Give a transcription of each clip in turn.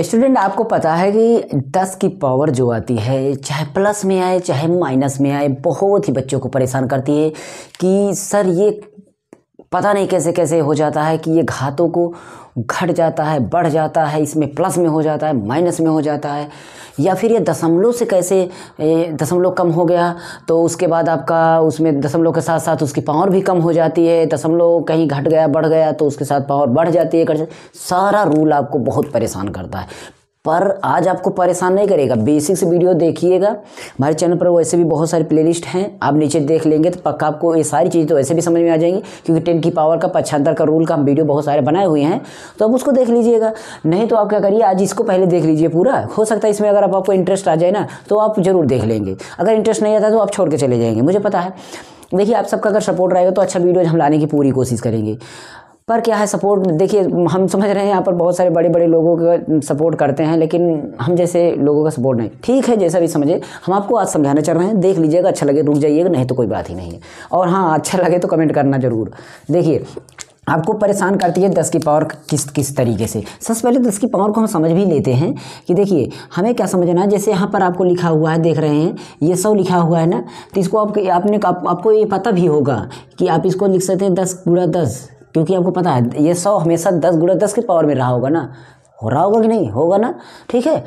Student आपको पता है कि दस की पावर जो आती है चाहे प्लस में आए चाहे माइनस में आए बहुत ही बच्चों को परेशान करती है कि सर ये पता नहीं कैसे कैसे हो जाता है कि ये घातों को घट जाता है बढ़ जाता है इसमें प्लस में हो जाता है माइनस में हो जाता है या फिर ये दशमलव से कैसे दशमलव कम हो गया तो उसके बाद आपका उसमें दशमलव के साथ साथ उसकी पावर भी कम हो जाती है दशमलव कहीं घट गया बढ़ गया तो उसके साथ पावर बढ़ जाती है सारा रूल आपको बहुत परेशान करता है पर आज आपको परेशान नहीं करेगा बेसिक से वीडियो देखिएगा हमारे चैनल पर वैसे भी बहुत सारी प्लेलिस्ट हैं आप नीचे देख लेंगे तो पक्का आपको ये सारी चीज़ें तो वैसे भी समझ में आ जाएंगी क्योंकि टेन की पावर का पचहत्तर का रूल का हम वीडियो बहुत सारे बनाए हुए हैं तो आप उसको देख लीजिएगा नहीं तो आप क्या करिए आज इसको पहले देख लीजिए पूरा हो सकता है इसमें अगर आप आपको इंटरेस्ट आ जाए ना तो आप ज़रूर देख लेंगे अगर इंटरेस्ट नहीं आता तो आप छोड़ के चले जाएंगे मुझे पता है देखिए आप सबका अगर सपोर्ट रहेगा तो अच्छा वीडियो हम लाने की पूरी कोशिश करेंगे पर क्या है सपोर्ट देखिए हम समझ रहे हैं यहाँ पर बहुत सारे बड़े बड़े लोगों का सपोर्ट करते हैं लेकिन हम जैसे लोगों का सपोर्ट नहीं ठीक है जैसा भी समझे हम आपको आज समझाना चाह रहे हैं देख लीजिएगा अच्छा लगे रुक जाइएगा नहीं तो कोई बात ही नहीं है और हाँ अच्छा लगे तो कमेंट करना ज़रूर देखिए आपको परेशान करती है दस की पावर किस किस तरीके से सबसे पहले दस की पावर को हम समझ भी लेते हैं कि देखिए हमें क्या समझना है जैसे यहाँ पर आपको लिखा हुआ है देख रहे हैं ये सौ लिखा हुआ है ना तो इसको आप, आपने आप, आपको ये पता भी होगा कि आप इसको लिख सकते हैं दस पूरा दस क्योंकि आपको पता है ये सौ हमेशा दस गुड़ा दस की पावर में रहा होगा ना हो रहा होगा कि नहीं होगा ना ठीक है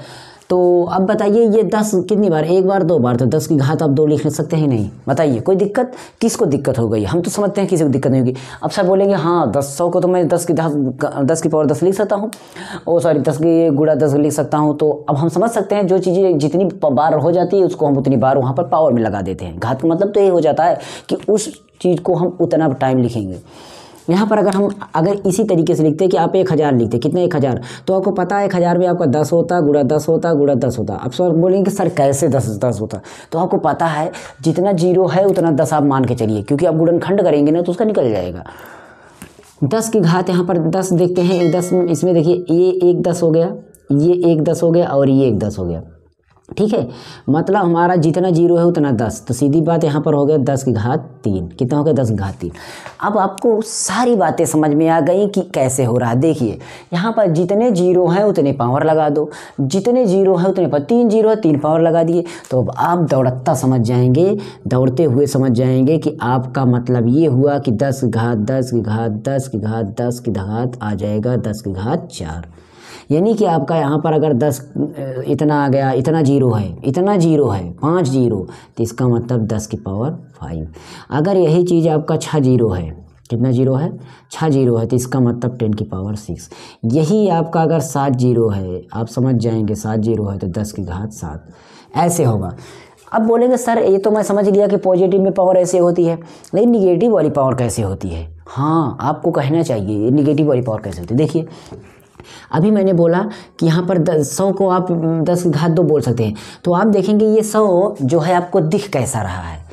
तो अब बताइए ये दस कितनी बार एक बार दो बार तो दस की घात आप दो लिख सकते हैं नहीं बताइए कोई दिक्कत किसको दिक्कत हो गई हम तो समझते हैं किसी को दिक्कत नहीं होगी अब सर बोलेंगे हाँ दस सौ को तो मैं दस की दस दस की पावर दस लिख सकता हूँ ओ सॉरी दस की गुड़ा दस लिख सकता हूँ तो अब हम समझ सकते हैं जो चीज़ें जितनी बार हो जाती है उसको हम उतनी बार वहाँ पर पावर में लगा देते हैं घात का मतलब तो ये हो जाता है कि उस चीज़ को हम उतना टाइम लिखेंगे यहाँ पर अगर हम अगर इसी तरीके से लिखते कि आप एक हज़ार लिखते कितने एक हज़ार तो आपको पता है एक हज़ार में आपका दस होता गुड़ा दस होता गुड़ा दस होता आप सर बोलेंगे सर कैसे दस दस होता तो आपको पता है जितना जीरो है उतना दस आप मान के चलिए क्योंकि आप गुड़नखंड करेंगे ना तो उसका निकल जाएगा दस की घात यहाँ पर दस देखते हैं एक दस इसमें देखिए ये एक दस हो गया ये एक दस हो गया और ये एक दस हो गया ठीक है मतलब हमारा जितना जीरो है उतना दस तो सीधी बात यहाँ पर हो गया दस की घात तीन कितना हो गया दस की घात तीन अब आपको सारी बातें समझ में आ गई कि कैसे हो रहा है देखिए यहाँ पर जितने जीरो हैं उतने पावर लगा दो जितने जीरो हैं उतने पर तीन जीरो है तीन पावर लगा दिए तो अब आप दौड़ता समझ जाएंगे दौड़ते हुए समझ जाएंगे कि आपका मतलब ये हुआ कि दस घात दस की घात दस की घात दस की घात आ जाएगा दस की घात चार यानी कि आपका यहाँ पर अगर दस इतना आ गया इतना जीरो है इतना जीरो है पाँच जीरो तो इसका मतलब दस की पावर फाइव अगर यही चीज़ आपका छः जीरो है कितना जीरो है छः जीरो है तो इसका मतलब टेन की पावर सिक्स यही आपका अगर सात जीरो है आप समझ जाएंगे सात जीरो है तो दस की घात सात ऐसे होगा अब बोलेंगे सर ये तो मैं समझ लिया कि पॉजिटिव में पावर ऐसे होती है लेकिन निगेटिव वाली पावर कैसे होती है हाँ आपको कहना चाहिए निगेटिव वाली पावर कैसे होती है देखिए अभी मैंने बोला कि यहाँ पर दस सौ को आप दस घात दो बोल सकते हैं तो आप देखेंगे ये सौ जो है आपको दिख कैसा रहा है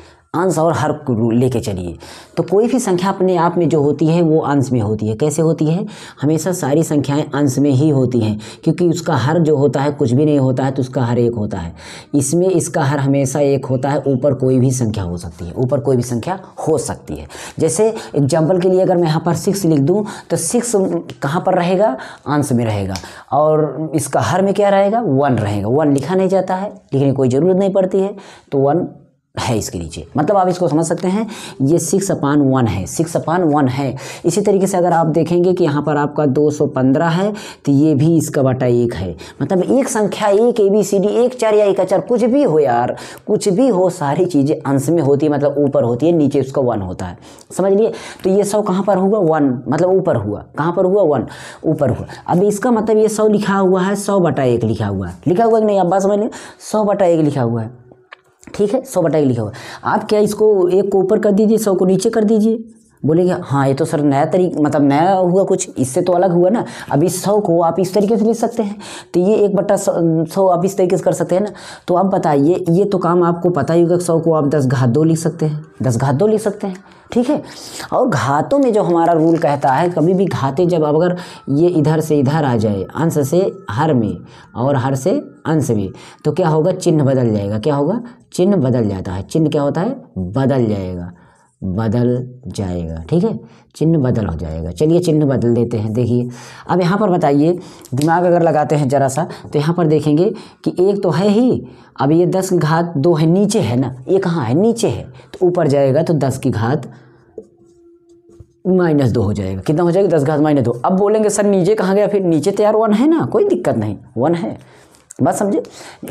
अंश और हर को लेके चलिए तो कोई भी संख्या अपने आप में जो होती है वो अंश में होती है कैसे होती है हमेशा सारी संख्याएं अंश में ही होती हैं क्योंकि उसका हर जो होता है कुछ भी नहीं होता है तो उसका हर एक होता है इसमें इसका हर हमेशा एक होता है ऊपर कोई भी संख्या हो सकती है ऊपर कोई भी संख्या हो सकती है जैसे एग्जाम्पल के लिए अगर मैं यहाँ पर सिक्स लिख दूँ तो सिक्स कहाँ पर रहेगा अंश में रहेगा और इसका हर में क्या रहेगा वन रहेगा वन लिखा नहीं जाता है लिखने की कोई ज़रूरत नहीं पड़ती है तो वन है इसके नीचे मतलब आप इसको समझ सकते हैं ये सिक्स अपान वन है सिक्स अपान वन है इसी तरीके से अगर आप देखेंगे कि यहाँ पर आपका दो सौ पंद्रह है तो ये भी इसका बटा एक है मतलब एक संख्या एक ए बी सी डी एक चार या एक चार कुछ भी हो यार कुछ भी हो सारी चीज़ें अंश में होती है मतलब ऊपर होती है नीचे उसका वन होता है समझ लिए तो ये सौ कहाँ पर होगा वन मतलब ऊपर हुआ कहाँ पर हुआ वन ऊपर हुआ अब इसका मतलब ये सौ लिखा हुआ है सौ बटा एक लिखा हुआ है लिखा हुआ कि नहीं आप बात समझ लें सौ बटा एक लिखा हुआ है ठीक है सौ बटाई लिखा हुआ आप क्या इसको एक को ऊपर कर दीजिए सौ को नीचे कर दीजिए बोलेंगे हाँ ये तो सर नया तरीक मतलब नया हुआ कुछ इससे तो अलग हुआ ना अब इस सौ को आप इस तरीके से लिख सकते हैं तो ये एक बट्टा सौ आप इस तरीके से कर सकते हैं ना तो आप बताइए ये तो काम आपको पता ही होगा सौ को आप दस घात दो लिख सकते हैं दस घात दो लिख सकते हैं ठीक है और घातों में जो हमारा रूल कहता है कभी भी घाते जब अगर ये इधर से इधर आ जाए अंश से हर में और हर से अंश में तो क्या होगा चिन्ह बदल जाएगा क्या होगा चिन्ह बदल जाता है चिन्ह क्या होता है बदल जाएगा बदल जाएगा ठीक है चिन्ह बदल हो जाएगा चलिए चिन्ह बदल देते हैं देखिए अब यहाँ पर बताइए दिमाग अगर लगाते हैं ज़रा सा तो यहाँ पर देखेंगे कि एक तो है ही अब ये दस की घात दो है नीचे है ना ये कहाँ है नीचे है तो ऊपर जाएगा तो दस की घात माइनस दो हो जाएगा कितना हो जाएगा दस घात माइनस दो अब बोलेंगे सर नीचे कहाँ गया फिर नीचे तैयार तो वन है ना कोई दिक्कत नहीं वन है बात समझे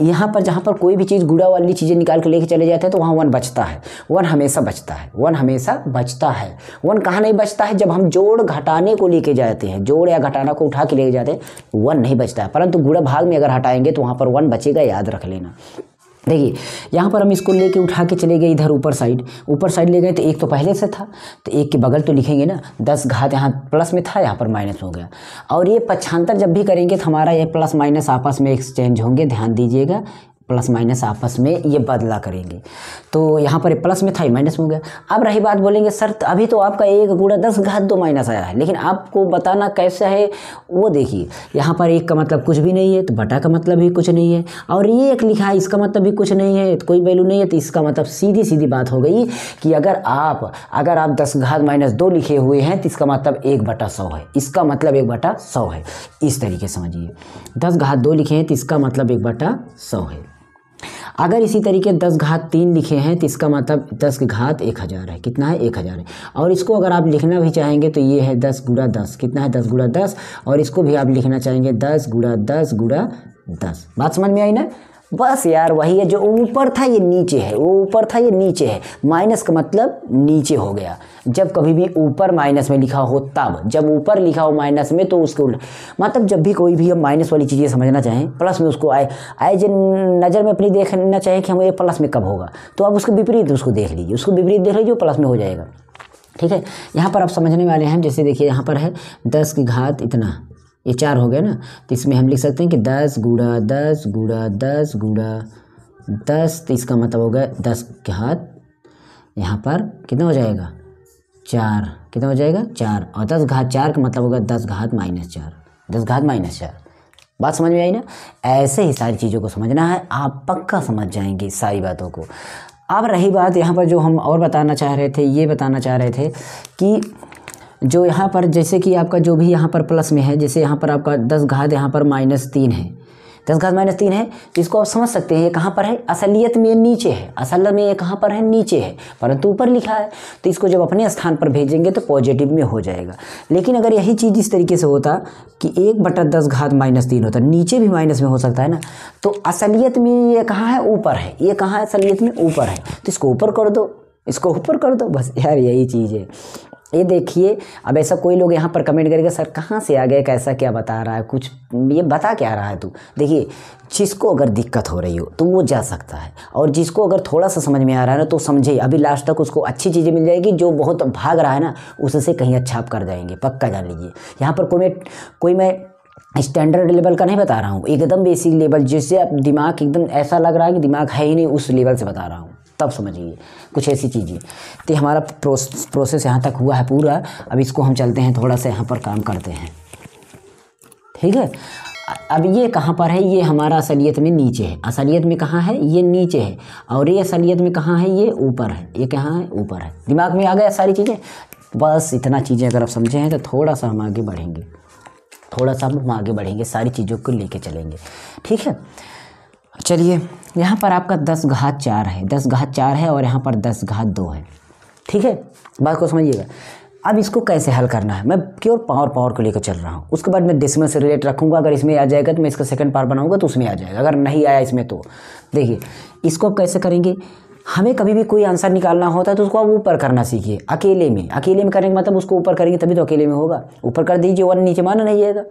यहाँ पर जहाँ पर कोई भी चीज़ गुड़ा वाली चीज़ें निकाल के लेके चले जाते हैं तो वहाँ वन बचता है वन हमेशा बचता है वन हमेशा बचता है वन कहाँ नहीं बचता है जब हम जोड़ घटाने को लेके जाते हैं जोड़ या घटाना को उठा के लेके जाते हैं वन नहीं बचता है परंतु गुड़ा भाग में अगर हटाएंगे तो वहाँ पर वन बचेगा याद रख लेना देखिए यहाँ पर हम इसको लेके उठा के चले गए इधर ऊपर साइड ऊपर साइड ले गए तो एक तो पहले से था तो एक के बगल तो लिखेंगे ना दस घात यहाँ प्लस में था यहाँ पर माइनस हो गया और ये पक्षांतर जब भी करेंगे तो हमारा ये प्लस माइनस आपस में एक्सचेंज होंगे ध्यान दीजिएगा प्लस माइनस आपस में ये बदला करेंगे तो यहाँ पर प्लस में था ही माइनस में हो गया अब रही बात बोलेंगे सर तो अभी तो आपका एक गुड़ा दस घात दो माइनस आया है लेकिन आपको बताना कैसा है वो देखिए यहाँ पर एक का मतलब कुछ भी नहीं है तो बटा का मतलब भी कुछ नहीं है और ये एक लिखा है इसका मतलब भी कुछ नहीं है तो कोई वैल्यू नहीं है तो इसका मतलब सीधी सीधी बात हो गई कि अगर आप अगर आप दस घात माइनस दो लिखे हुए हैं तो इसका मतलब एक बटा सौ है इसका मतलब एक बटा सौ है इस तरीके समझिए दस घात दो लिखे हैं तो इसका मतलब एक बटा सौ है अगर इसी तरीके दस घात तीन लिखे हैं तो इसका मतलब दस घात एक हज़ार है कितना है एक हज़ार है और इसको अगर आप लिखना भी चाहेंगे तो ये है दस गुड़ा दस कितना है दस गुड़ा दस और इसको भी आप लिखना चाहेंगे दस गुड़ा दस गुड़ा दस बात समझ में आई ना बस यार वही है जो ऊपर था ये नीचे है वो ऊपर था ये नीचे है माइनस का मतलब नीचे हो गया जब कभी भी ऊपर माइनस में लिखा हो तब जब ऊपर लिखा हो माइनस में तो उसके उल्टा मतलब जब भी कोई भी हम माइनस वाली चीज़ें समझना चाहें प्लस में उसको आए आए जिन नज़र में अपनी देखना चाहें कि हम ये प्लस में कब होगा तो आप उसके विपरीत उसको देख लीजिए उसको विपरीत देख लीजिए प्लस में हो जाएगा ठीक है यहाँ पर आप समझने वाले हैं जैसे देखिए यहाँ पर है दस की घात इतना ये चार हो गया ना तो इसमें हम लिख सकते हैं कि दस गुड़ा दस गुड़ा दस गुड़ा दस तो इसका मतलब हो गया दस के हाथ यहाँ पर कितना हो जाएगा चार कितना हो जाएगा चार और दस घात चार का मतलब होगा दस घात माइनस चार दस घात माइनस चार बात समझ में आई ना ऐसे ही सारी चीज़ों को समझना है आप पक्का समझ जाएंगे सारी बातों को अब रही बात यहाँ पर जो हम और बताना चाह रहे थे ये बताना चाह रहे थे कि जो यहाँ पर जैसे कि आपका जो भी यहाँ पर प्लस में है जैसे यहाँ पर आपका दस घात यहाँ पर माइनस तीन है दस घात माइनस तीन है तो इसको आप समझ सकते हैं ये कहाँ पर है असलियत में नीचे है असल में ये कहाँ पर है नीचे है परंतु ऊपर लिखा है तो इसको जब अपने स्थान पर भेजेंगे तो पॉजिटिव में हो जाएगा लेकिन अगर यही चीज़ इस तरीके से होता कि एक बटा दस घात माइनस तीन होता नीचे भी माइनस में हो सकता है ना तो असलियत में ये कहाँ है ऊपर है ये कहाँ है असलियत में ऊपर है तो इसको ऊपर कर दो इसको ऊपर कर दो बस यार यही चीज़ है ये देखिए अब ऐसा कोई लोग यहाँ पर कमेंट करेगा सर कहाँ से आ गए कैसा क्या बता रहा है कुछ ये बता क्या रहा है तू देखिए जिसको अगर दिक्कत हो रही हो तो वो जा सकता है और जिसको अगर थोड़ा सा समझ में आ रहा है ना तो समझे अभी लास्ट तक उसको अच्छी चीज़ें मिल जाएगी जो बहुत भाग रहा है ना उससे कहीं अच्छा आप कर जाएंगे पक्का जान लीजिए यहाँ पर कोई मैं कोई मैं स्टैंडर्ड लेवल का नहीं बता रहा हूँ एकदम बेसिक लेवल जिससे आप दिमाग एकदम ऐसा लग रहा है कि दिमाग है ही नहीं उस लेवल से बता रहा हूँ तब समझिए कुछ ऐसी चीज़ें तो हमारा प्रोस, प्रोसेस यहाँ तक हुआ है पूरा अब इसको हम चलते हैं थोड़ा सा यहाँ पर काम करते हैं ठीक है अब ये कहाँ पर है ये हमारा असलियत में नीचे है असलियत में कहाँ है ये नीचे है और ये असलियत में कहाँ है ये ऊपर है ये कहाँ है ऊपर है दिमाग में आ गया सारी चीज़ें बस इतना चीज़ें अगर आप समझे हैं तो थोड़ा सा हम आगे बढ़ेंगे थोड़ा सा हम आगे बढ़ेंगे सारी चीज़ों को लेके चलेंगे ठीक है चलिए यहाँ पर आपका दस घात चार है दस घात चार है और यहाँ पर दस घात दो है ठीक है बात को समझिएगा अब इसको कैसे हल करना है मैं प्योर पावर पावर को लेकर चल रहा हूँ उसके बाद मैं डेसिमल से रिलेट रखूँगा अगर इसमें आ जाएगा तो मैं इसका सेकंड पार बनाऊँगा तो उसमें आ जाएगा अगर नहीं आया इसमें तो देखिए इसको कैसे करेंगे हमें कभी भी कोई आंसर निकालना होता है तो उसको आप ऊपर करना सीखिए अकेले में अकेले में करेंगे मतलब उसको ऊपर करेंगे तभी तो अकेले में होगा ऊपर कर दीजिए वन नीचे माना नहीं जाएगा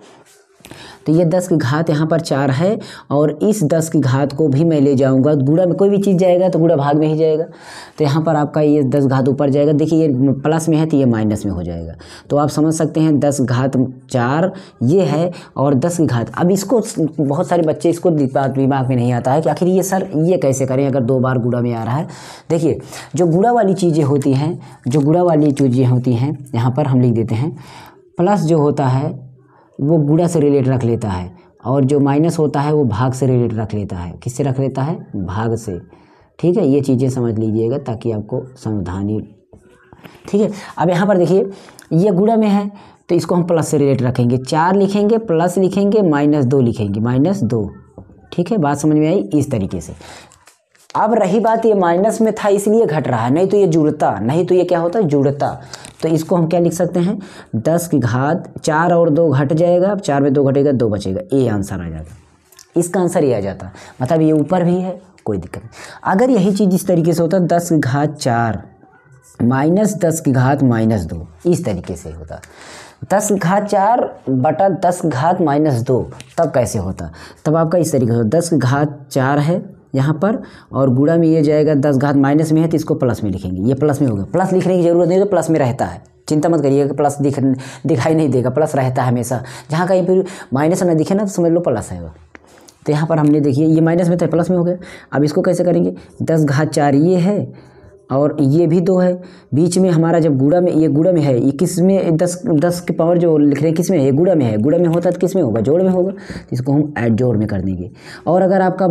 तो ये दस की घात यहाँ पर चार है और इस दस की घात को भी मैं ले जाऊँगा गुड़ा में कोई भी चीज़ जाएगा तो गुड़ा भाग में ही जाएगा तो यहाँ पर आपका ये दस घात ऊपर जाएगा देखिए ये प्लस में है तो ये माइनस में हो जाएगा तो आप समझ सकते हैं दस घात चार ये है और दस की घात अब इसको बहुत सारे बच्चे इसको दिमाग में नहीं आता है कि आखिर ये सर ये कैसे करें अगर दो बार गुड़ा में आ रहा है देखिए जो गुड़ा वाली चीज़ें होती हैं जो गुड़ा वाली चीज़ें होती हैं यहाँ पर हम लिख देते हैं प्लस जो होता है वो गुड़ा से रिलेट रख लेता है और जो माइनस होता है वो भाग से रिलेट रख लेता है किससे रख लेता है भाग से ठीक है ये चीज़ें समझ लीजिएगा ताकि आपको समझानी ठीक है अब यहाँ पर देखिए ये गुड़ा में है तो इसको हम प्लस से रिलेट रखेंगे चार लिखेंगे प्लस लिखेंगे माइनस दो लिखेंगे माइनस दो ठीक है बात समझ में आई इस तरीके से अब रही बात ये माइनस में था इसलिए घट रहा है नहीं तो ये जुड़ता नहीं तो ये क्या होता जुड़ता तो इसको हम क्या लिख सकते हैं दस की घात चार और दो घट जाएगा अब चार में दो घटेगा दो बचेगा ये आंसर आ जाता इसका आंसर ये आ जाता मतलब ये ऊपर भी है कोई दिक्कत नहीं अगर यही चीज़ इस तरीके से होता दस की घात चार माइनस दस की घात माइनस दो इस तरीके से होता दस घात चार बटा दस घात माइनस दो तब कैसे होता तब आपका इस तरीके से होता दस घात चार है यहाँ पर और गुड़ा में ये जाएगा दस घात माइनस में है तो इसको प्लस में लिखेंगे ये प्लस में होगा प्लस लिखने की ज़रूरत नहीं तो प्लस में रहता है चिंता मत करिएगा प्लस दिख दिखाई नहीं देगा प्लस रहता है हमेशा जहाँ कहीं फिर माइनस ना दिखे ना तो समझ लो प्लस है वो तो यहाँ पर हमने देखिए ये माइनस में तो प्लस में हो गया अब इसको कैसे करेंगे दस घात चार ये है और ये भी दो है बीच में हमारा जब गुड़ा में ये गुड़ा में है ये किस में दस दस के पावर जो लिख रहे हैं किस में है ये गुड़ा में है गुड़ा में होता तो किस में होगा जोड़ में होगा तो इसको हम ऐड जोड़ में कर देंगे और अगर आपका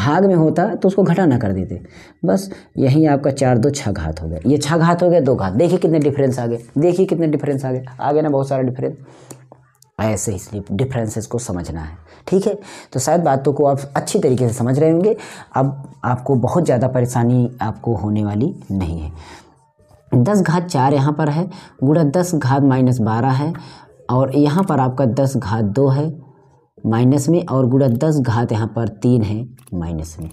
भाग में होता तो उसको घटाना कर देते बस यही आपका चार दो छः घात हो गया ये छः घात हो गया दो घात देखिए कितने डिफरेंस आ गए देखिए कितने डिफरेंस आ गए आ गया ना बहुत सारा डिफरेंस ऐसे ही स्लीप डिफरेंसेस को समझना है ठीक है तो शायद बातों को आप अच्छी तरीके से समझ रहे होंगे अब आपको बहुत ज़्यादा परेशानी आपको होने वाली नहीं है दस घात चार यहाँ पर है गुड़ा दस घात माइनस बारह है और यहाँ पर आपका दस घात दो है माइनस में और गुड़ा दस घात यहाँ पर तीन है माइनस में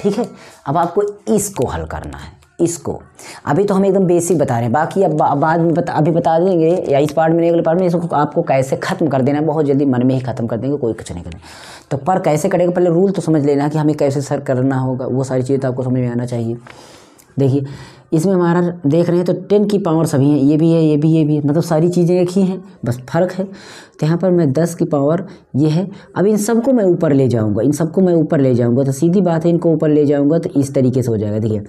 ठीक है अब आपको इसको हल करना है इसको अभी तो हम एकदम बेसिक बता रहे हैं बाकी अब बाद में बता अभी बता देंगे या इस पार्ट में अगले पार्ट में इसको आपको कैसे ख़त्म कर देना बहुत जल्दी मन में ही ख़त्म कर देंगे कोई कुछ नहीं करेंगे तो पर कैसे करेगा पहले रूल तो समझ लेना कि हमें कैसे सर करना होगा वो सारी चीज़ें तो आपको समझ में आना चाहिए देखिए इसमें हमारा देख रहे हैं तो टेन की पावर सभी हैं ये भी है ये भी ये भी है मतलब सारी चीज़ें एक ही हैं बस फ़र्क है तो यहाँ पर मैं दस की पावर ये है अब इन सबको मैं ऊपर ले जाऊँगा इन सबको मैं ऊपर ले जाऊँगा तो सीधी बात है इनको ऊपर ले जाऊँगा तो इस तरीके से हो जाएगा देखिए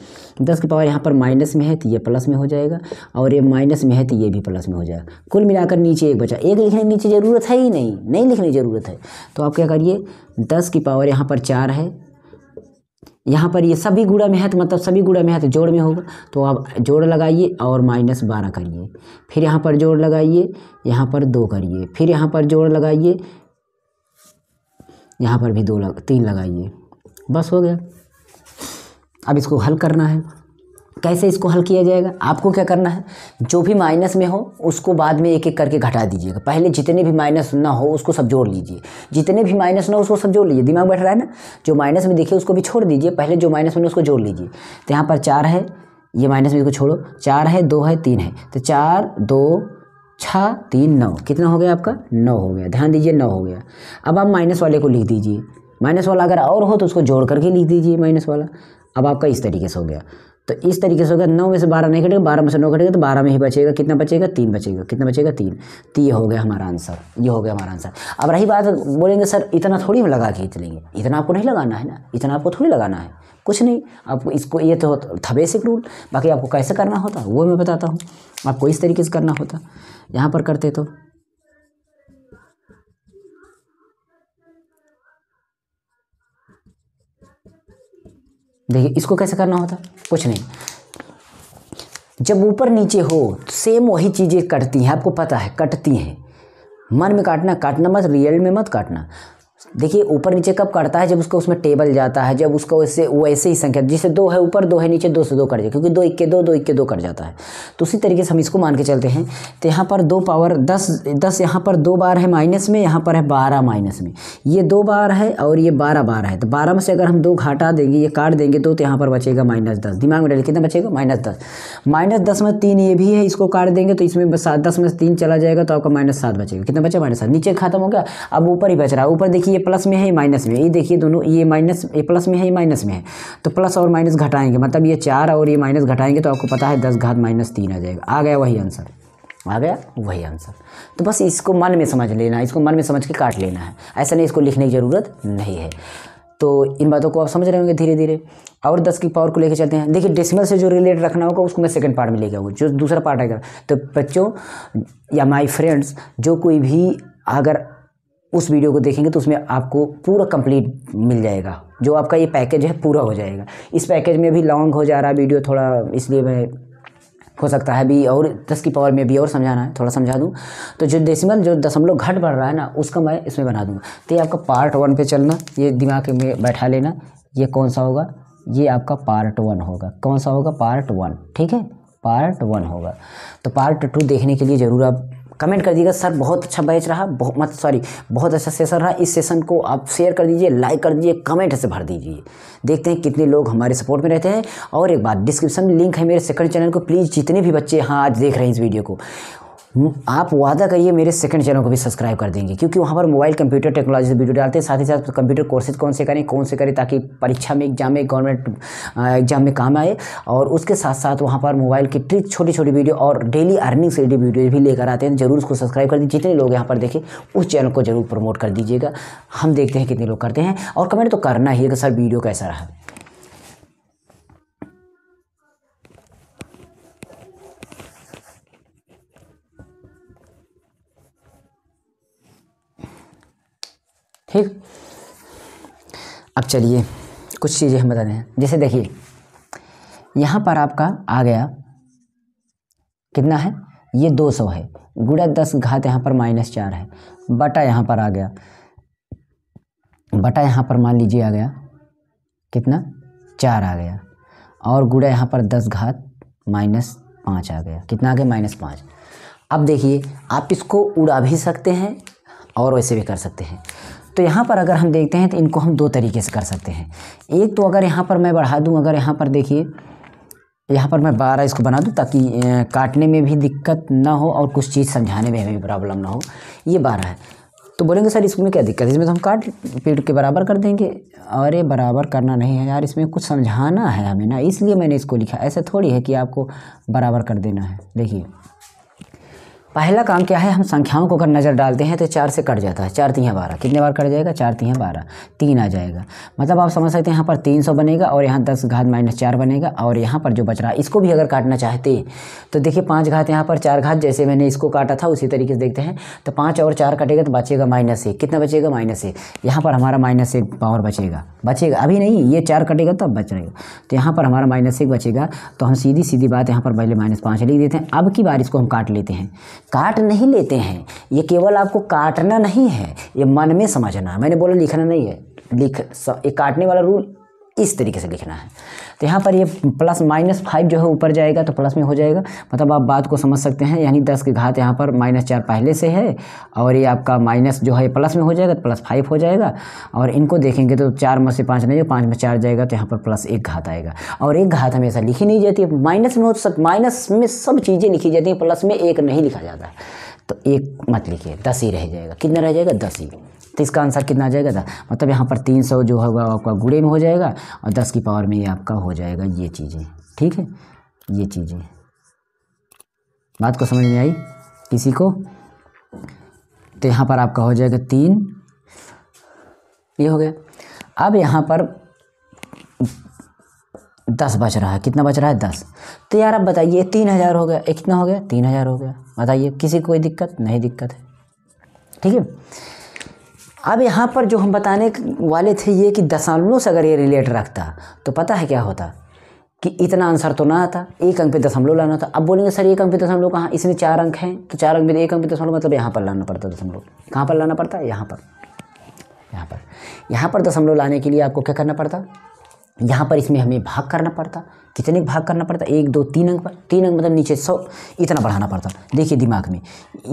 दस की पावर यहाँ पर माइनस में है तो ये प्लस में हो जाएगा और ये माइनस में है तो ये भी प्लस में हो जाएगा कुल मिलाकर नीचे एक बचा एक लिखने नीचे ज़रूरत है ही नहीं नहीं लिखने की ज़रूरत है तो आप क्या करिए दस की पावर यहाँ पर चार है यहाँ पर ये सभी गुड़ा में है तो मतलब सभी गुड़ा में है तो जोड़ में होगा तो आप जोड़ लगाइए और माइनस बारह करिए फिर यहाँ पर जोड़ लगाइए यहाँ पर दो करिए फिर यहाँ पर जोड़ लगाइए यहाँ पर भी दो लग, तीन लगाइए बस हो गया अब इसको हल करना है कैसे इसको हल किया जाएगा आपको क्या करना है जो भी माइनस में हो उसको बाद में एक एक करके घटा दीजिएगा पहले जितने भी माइनस ना हो उसको सब जोड़ लीजिए जितने भी माइनस ना हो उसको सब जोड़ लीजिए दिमाग बैठ रहा है ना जो माइनस में देखिए उसको भी छोड़ दीजिए पहले जो माइनस में उसको जोड़ लीजिए तो यहाँ पर चार है ये माइनस में इसको छोड़ो चार है दो है तीन है तो चार दो छः तीन नौ कितना हो गया आपका नौ हो गया ध्यान दीजिए नौ हो गया अब आप माइनस वाले को लिख दीजिए माइनस वाला अगर और हो तो उसको जोड़ करके लिख दीजिए माइनस वाला अब आपका इस तरीके से हो गया तो इस तरीके से होगा नौ में से बारह नहीं कटेगा बारह में से नौ कटेगा तो बारह में ही बचेगा कितना बचेगा तीन बचेगा कितना बचेगा तीन तो ये हो गया हमारा आंसर ये हो गया हमारा आंसर अब रही बात बोलेंगे सर इतना थोड़ी हम लगा के लेंगे इतना आपको नहीं लगाना है ना इतना आपको थोड़ी लगाना है कुछ नहीं आपको इसको ये तो था बेसिक रूल बाकी आपको कैसे करना होता वो मैं बताता हूँ आपको इस तरीके से करना होता यहाँ पर करते तो देखिए इसको कैसे करना होता कुछ नहीं जब ऊपर नीचे हो सेम वही चीज़ें कटती हैं आपको पता है कटती हैं मन में काटना काटना मत रियल में मत काटना देखिए ऊपर नीचे कब करता है जब उसको उसमें टेबल जाता है जब उसको वैसे वैसे ही संख्या जिससे दो है ऊपर दो है नीचे दो से दो कट जाए क्योंकि दो इक्के दो दो इक्के दो कट जाता है तो उसी तरीके से हम इसको मान के चलते हैं तो यहाँ पर दो पावर दस दस यहाँ पर दो बार है माइनस में यहाँ पर है बारह माइनस में ये दो बार है और ये बारह बार है तो बारह में से अगर हम दो घाटा देंगे ये काट देंगे दो तो, तो यहाँ पर बचेगा माइनस दस दिमाग में डाले कितना बचेगा माइनस दस माइनस दस में तीन ये भी है इसको काट देंगे तो इसमें सात दस में तीन चला जाएगा तो आपका माइनस सात बचेगा कितना बचा माइनस सात नीचे खत्म हो गया अब ऊपर ही बच रहा है ऊपर देखिए प्लस में है ये माइनस में ये देखिए दोनों ये माइनस ये प्लस में है ये माइनस में है तो प्लस और माइनस घटाएंगे मतलब ये चार और ये माइनस घटाएंगे तो आपको पता है दस घात माइनस तीन आ जाएगा आ गया वही आंसर आ गया वही आंसर तो बस इसको मन में समझ लेना है इसको मन में समझ के काट लेना है ऐसा नहीं इसको लिखने की ज़रूरत नहीं है तो इन बातों को आप समझ रहे होंगे धीरे धीरे और दस की पावर को लेकर चलते हैं देखिए डेसिमल से जो रिलेट रखना होगा उसको मैं सेकंड पार्ट में लेके आऊँगा जो दूसरा पार्ट आएगा तो बच्चों या माय फ्रेंड्स जो कोई भी अगर उस वीडियो को देखेंगे तो उसमें आपको पूरा कंप्लीट मिल जाएगा जो आपका ये पैकेज है पूरा हो जाएगा इस पैकेज में भी लॉन्ग हो जा रहा है वीडियो थोड़ा इसलिए मैं हो सकता है अभी और दस की पावर में भी और समझाना है थोड़ा समझा दूँ तो जो डेसिमल जो दशमलव घट बढ़ रहा है ना उसका मैं इसमें बना दूँगा तो ये आपका पार्ट वन पे चलना ये दिमाग में बैठा लेना ये कौन सा होगा ये आपका पार्ट वन होगा कौन सा होगा पार्ट वन ठीक है पार्ट वन होगा तो पार्ट टू देखने के लिए ज़रूर आप कमेंट कर दीजिएगा सर बहुत अच्छा बैच रहा बहुत मत सॉरी बहुत अच्छा सेशन रहा इस सेशन को आप शेयर कर दीजिए लाइक कर दीजिए कमेंट से भर दीजिए देखते हैं कितने लोग हमारे सपोर्ट में रहते हैं और एक बात डिस्क्रिप्शन में लिंक है मेरे सेकंड चैनल को प्लीज़ जितने भी बच्चे यहाँ आज देख रहे हैं इस वीडियो को हम्म। आप वादा करिए मेरे सेकंड चैनल को भी सब्सक्राइब कर देंगे क्योंकि वहाँ पर मोबाइल कंप्यूटर टेक्नोलॉजी से वीडियो डालते हैं साथ ही साथ कंप्यूटर कोर्सेज कौन से करें कौन से करें ताकि परीक्षा में एग्जाम में गवर्नमेंट एग्जाम में काम आए और उसके साथ साथ वहाँ पर मोबाइल की ट्रिक छोटी छोटी वीडियो और डेली अर्निंग से वीडियो भी लेकर आते हैं जरूर उसको सब्सक्राइब कर दीजिए जितने लोग यहाँ पर देखें उस चैनल को जरूर प्रमोट कर दीजिएगा हम देखते हैं कितने लोग करते हैं और कमेंट तो करना ही है कि सर वीडियो कैसा रहा ठीक अब चलिए कुछ चीज़ें हम बता दें जैसे देखिए यहाँ पर आपका आ गया कितना है ये 200 है गुड़ा दस घात यहाँ पर माइनस चार है बटा यहाँ पर आ गया बटा यहाँ पर मान लीजिए आ गया कितना चार आ गया और गुड़ा यहाँ पर दस घात माइनस पाँच आ गया कितना आ गया माइनस पाँच अब देखिए आप इसको उड़ा भी सकते हैं और वैसे भी कर सकते हैं तो यहाँ पर अगर हम देखते हैं तो इनको हम दो तरीके से कर सकते हैं एक तो अगर यहाँ पर मैं बढ़ा दूँ अगर यहाँ पर देखिए यहाँ पर मैं बारह इसको बना दूँ ताकि काटने में भी दिक्कत ना हो और कुछ चीज़ समझाने में भी प्रॉब्लम ना हो ये बारह है तो बोलेंगे सर इसमें क्या दिक्कत है इसमें तो हम काट पेड़ के बराबर कर देंगे अरे बराबर करना नहीं है यार इसमें कुछ समझाना है हमें ना इसलिए मैंने इसको लिखा ऐसा थोड़ी है कि आपको बराबर कर देना है देखिए पहला काम क्या है हम संख्याओं को अगर नज़र डालते हैं तो चार से कट जाता है चार तीन बारह कितने बार कट जाएगा चार तीन बारह तीन आ जाएगा मतलब आप समझ सकते हैं यहाँ पर तीन सौ बनेगा और यहाँ दस घात माइनस चार बनेगा और यहाँ पर जो बच रहा है इसको भी अगर काटना चाहते तो देखिए पाँच घात यहाँ पर चार घात जैसे मैंने इसको काटा था उसी तरीके से देखते हैं तो पाँच और चार कटेगा तो बचेगा माइनस एक कितना बचेगा माइनस एक यहाँ पर हमारा माइनस एक पावर बचेगा बचेगा अभी नहीं ये चार कटेगा तब बच रहेगा तो यहाँ पर हमारा माइनस एक बचेगा तो हम सीधी सीधी बात यहाँ पर पहले माइनस पाँच लिख देते हैं अब की बार इसको हम काट लेते हैं काट नहीं लेते हैं ये केवल आपको काटना नहीं है ये मन में समझना है मैंने बोला लिखना नहीं है लिख एक ये काटने वाला रूल इस तरीके से लिखना है तो यहाँ पर ये प्लस माइनस फाइव जो है ऊपर जाएगा तो प्लस में हो जाएगा मतलब आप बात को समझ सकते हैं यानी दस के घात यहाँ पर माइनस चार पहले से है और ये आपका माइनस जो है प्लस में हो जाएगा तो प्लस फाइव हो जाएगा और इनको देखेंगे तो चार में से पाँच नहीं पाँच में चार जाएगा तो यहाँ पर प्लस एक घात आएगा और एक घात हमेशा लिखी नहीं जाती है माइनस में हो तो सक माइनस में सब चीज़ें लिखी जाती हैं प्लस में एक नहीं लिखा जाता तो एक मत लिखिए दस ही रह जाएगा कितना रह जाएगा दस ही तो इसका आंसर कितना आ जाएगा था मतलब यहाँ पर तीन सौ जो होगा आपका गुड़े में हो जाएगा और दस की पावर में ये आपका हो जाएगा ये चीज़ें ठीक है ये चीज़ें बात को समझ में आई किसी को तो यहाँ पर आपका हो जाएगा तीन ये हो गया अब यहाँ पर दस बच रहा है कितना बच रहा है दस तो यार अब बताइए तीन हज़ार हो गया एक कितना हो गया तीन हज़ार हो गया बताइए किसी को कोई दिक्कत नहीं दिक्कत है ठीक है अब यहाँ पर जो हम बताने वाले थे ये कि दशमलवों से अगर ये रिलेट रखता तो पता है क्या होता कि इतना आंसर तो ना आता एक अंक पे दशमलव लाना था अब बोलेंगे सर एक अंक पे दशमलव कहाँ इसमें चार अंक हैं तो चार अंक में एक अंक पे दशमलव मतलब यहाँ पर लाना पड़ता दशमलव कहाँ पर लाना पड़ता है यहाँ पर यहाँ पर यहाँ पर दशमलव लाने के लिए आपको क्या करना पड़ता यहाँ पर इसमें हमें भाग करना पड़ता कितने भाग करना पड़ता एक दो तीन अंक पर तीन अंक मतलब नीचे सौ इतना बढ़ाना पड़ता देखिए दिमाग में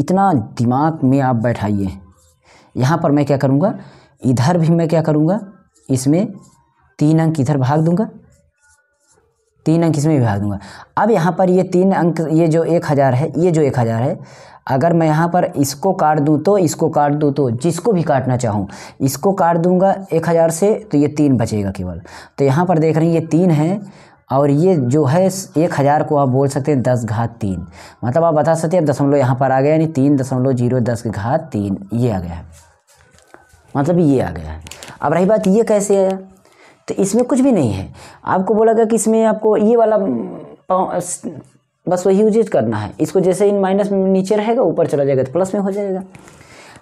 इतना दिमाग में आप बैठाइए यहाँ पर मैं क्या करूँगा इधर भी मैं क्या करूँगा इसमें तीन अंक इधर भाग दूँगा तीन अंक इसमें भी भाग दूंगा अब यहाँ पर ये तीन अंक ये जो एक हज़ार है ये जो एक हज़ार है अगर मैं यहाँ पर इसको काट दूँ तो इसको काट दूँ तो जिसको भी काटना चाहूँ इसको काट दूँगा एक हज़ार से तो ये तीन बचेगा केवल तो यहाँ पर देख रहे हैं ये तीन है और ये जो है एक हज़ार को आप बोल सकते हैं दस घात तीन मतलब आप बता सकते हैं अब दशमलव यहाँ पर आ गया यानी तीन दशमलव जीरो दस घात तीन ये आ गया है मतलब ये आ गया है अब रही बात ये कैसे आया तो इसमें कुछ भी नहीं है आपको बोला गया कि इसमें आपको ये वाला बस वही यूज करना है इसको जैसे इन माइनस में नीचे रहेगा ऊपर चला जाएगा तो प्लस में हो जाएगा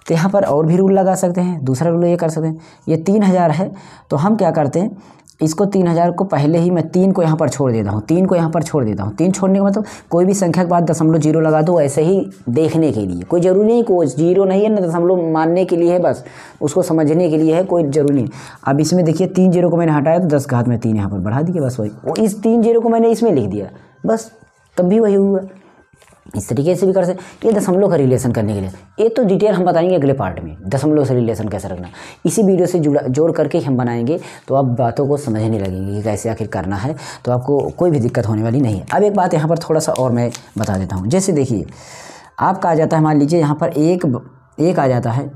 तो यहाँ पर और भी रूल लगा सकते हैं दूसरा रूल ये कर सकते हैं ये तीन हज़ार है तो हम क्या करते हैं इसको तीन हज़ार को पहले ही मैं तीन को यहाँ पर छोड़ देता हूँ तीन को यहाँ पर छोड़ देता हूँ तीन छोड़ने का मतलब कोई भी संख्या के बाद दशमलव जीरो लगा दो ऐसे ही देखने के लिए कोई ज़रूरी नहीं कोई जीरो नहीं है ना दशमलव मानने के लिए है बस उसको समझने के लिए है कोई ज़रूरी नहीं अब इसमें देखिए तीन जीरो को मैंने हटाया तो दस घात में तीन यहाँ पर बढ़ा दिया बस वही इस तीन जीरो को मैंने इसमें लिख दिया बस तब भी वही हुआ इस तरीके से भी कर सकते ये दशमलव का रिलेशन करने के लिए ये तो डिटेल हम बताएंगे अगले पार्ट में दशमलव से रिलेशन कैसे रखना इसी वीडियो से जुड़ा जोड़ करके हम बनाएंगे तो आप बातों को समझने लगेंगे कि कैसे आखिर करना है तो आपको कोई भी दिक्कत होने वाली नहीं है अब एक बात यहाँ पर थोड़ा सा और मैं बता देता हूँ जैसे देखिए आपका आ जाता है मान लीजिए यहाँ पर एक एक आ जाता है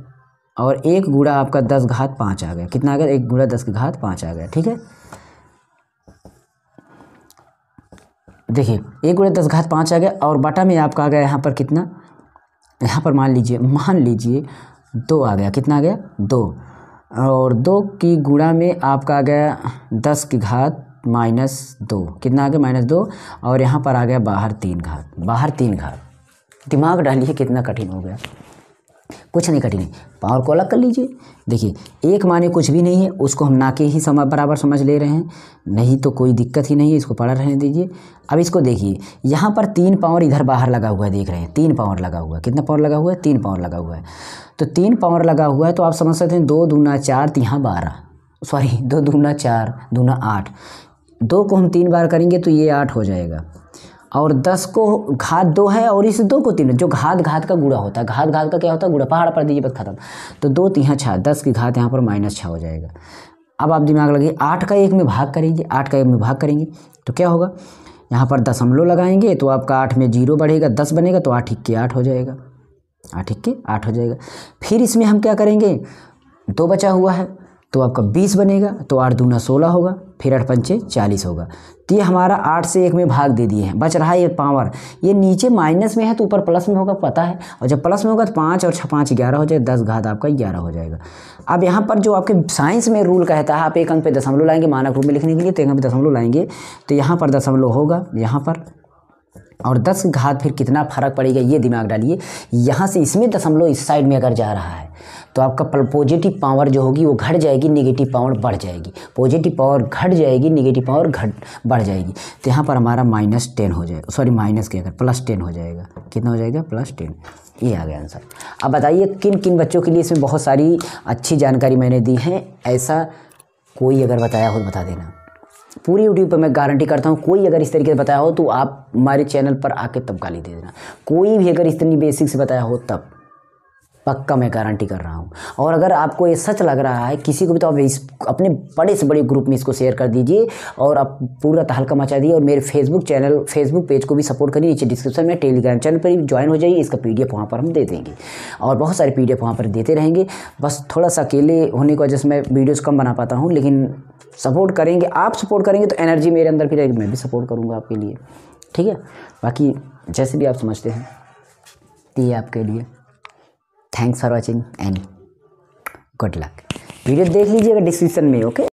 और एक गुड़ा आपका दस घात पाँच आ गया कितना आ गया एक गुड़ा दस घात पाँच आ गया ठीक है देखिए एक गुड़े दस घात पाँच आ गया और बाटा में आपका आ गया यहाँ पर कितना यहाँ पर मान लीजिए मान लीजिए दो आ गया कितना आ गया दो और दो की गुणा में आपका आ गया दस की घात माइनस दो कितना आ गया माइनस दो और यहाँ पर आ गया बाहर तीन घात बाहर तीन घात दिमाग डालिए कितना कठिन हो गया कुछ नहीं कठिन पावर को अलग कर लीजिए देखिए एक माने कुछ भी नहीं है उसको हम ना के ही समय बराबर समझ ले रहे हैं नहीं तो कोई दिक्कत ही नहीं है इसको पड़ा रहने दीजिए अब इसको देखिए यहाँ पर तीन पावर इधर बाहर लगा हुआ है देख रहे हैं तीन पावर लगा हुआ है कितना पावर लगा हुआ है तीन पावर लगा हुआ है तो तीन पावर लगा हुआ है तो आप समझ सकते हैं दो दूना चार तीन बारह सॉरी दो दूना चार दूना आठ दो को हम तीन बार करेंगे तो ये आठ हो जाएगा और दस को घात दो है और इस दो को तीन जो घात घात का गुड़ा होता है घात घात का क्या होता है गुड़ा पहाड़ पर दीजिए बस खत्म तो दो तीन छः दस की घात यहाँ पर माइनस छः हो जाएगा अब आप दिमाग लगे आठ का एक में भाग करेंगे आठ का एक में भाग करेंगे तो क्या होगा यहाँ पर दशमलव लगाएंगे तो आपका आठ में जीरो बढ़ेगा दस बनेगा तो आठ इक्के आठ हो जाएगा आठ इक्के आठ हो जाएगा फिर इसमें हम क्या करेंगे दो बचा हुआ है तो आपका बीस बनेगा तो आठ दूना सोलह होगा फिर आठ पंचे चालीस होगा तो ये हमारा आठ से एक में भाग दे दिए हैं बच रहा है ये पावर ये नीचे माइनस में है तो ऊपर प्लस में होगा पता है और जब प्लस में होगा तो पाँच और छः पाँच ग्यारह हो जाए दस घात आपका ग्यारह हो जाएगा अब यहाँ पर जो आपके साइंस में रूल कहता है आप एक अंक पर दशमलव लाएंगे मानक रूप में लिखने के लिए तो एक अंक पर दशमलव लाएंगे तो यहाँ पर दशमलव होगा यहाँ पर और दस घात फिर कितना फर्क पड़ेगा ये दिमाग डालिए यहाँ से इसमें दशमलव इस साइड में अगर जा रहा है तो आपका पॉजिटिव पावर जो होगी वो घट जाएगी निगेटिव पावर बढ़ जाएगी पॉजिटिव पावर घट जाएगी निगेटिव पावर घट बढ़ जाएगी तो यहाँ पर हमारा माइनस टेन हो जाएगा सॉरी माइनस क्या अगर प्लस टेन हो जाएगा कितना हो जाएगा प्लस टेन ये आ गया आंसर अब बताइए किन किन बच्चों के लिए इसमें बहुत सारी अच्छी जानकारी मैंने दी है ऐसा कोई अगर बताया हो तो बता देना पूरी यूट्यूब पर मैं गारंटी करता हूँ कोई अगर इस तरीके से बताया हो तो आप हमारे चैनल पर आके तब गाली दे देना कोई भी अगर इतनी बेसिक से बताया हो तब पक्का मैं गारंटी कर रहा हूँ और अगर आपको ये सच लग रहा है किसी को भी तो आप इस अपने बड़े से बड़े ग्रुप में इसको शेयर कर दीजिए और आप पूरा तहलका मचा दिए और मेरे फेसबुक चैनल फेसबुक पेज को भी सपोर्ट करिए नीचे डिस्क्रिप्शन में टेलीग्राम चैनल पर भी ज्वाइन हो जाइए इसका पी डी एफ वहाँ पर हम दे देंगे और बहुत सारे पी डी एफ वहाँ पर देते रहेंगे बस थोड़ा सा अकेले होने की वजह से मैं वीडियोज़ कम बना पाता हूँ लेकिन सपोर्ट करेंगे आप सपोर्ट करेंगे तो एनर्जी मेरे अंदर भी रहेगी मैं भी सपोर्ट करूँगा आपके लिए ठीक है बाकी जैसे भी आप समझते हैं ये आपके लिए thanks for watching and good luck video देख लीजिएगा डिस्क्रिप्शन में ओके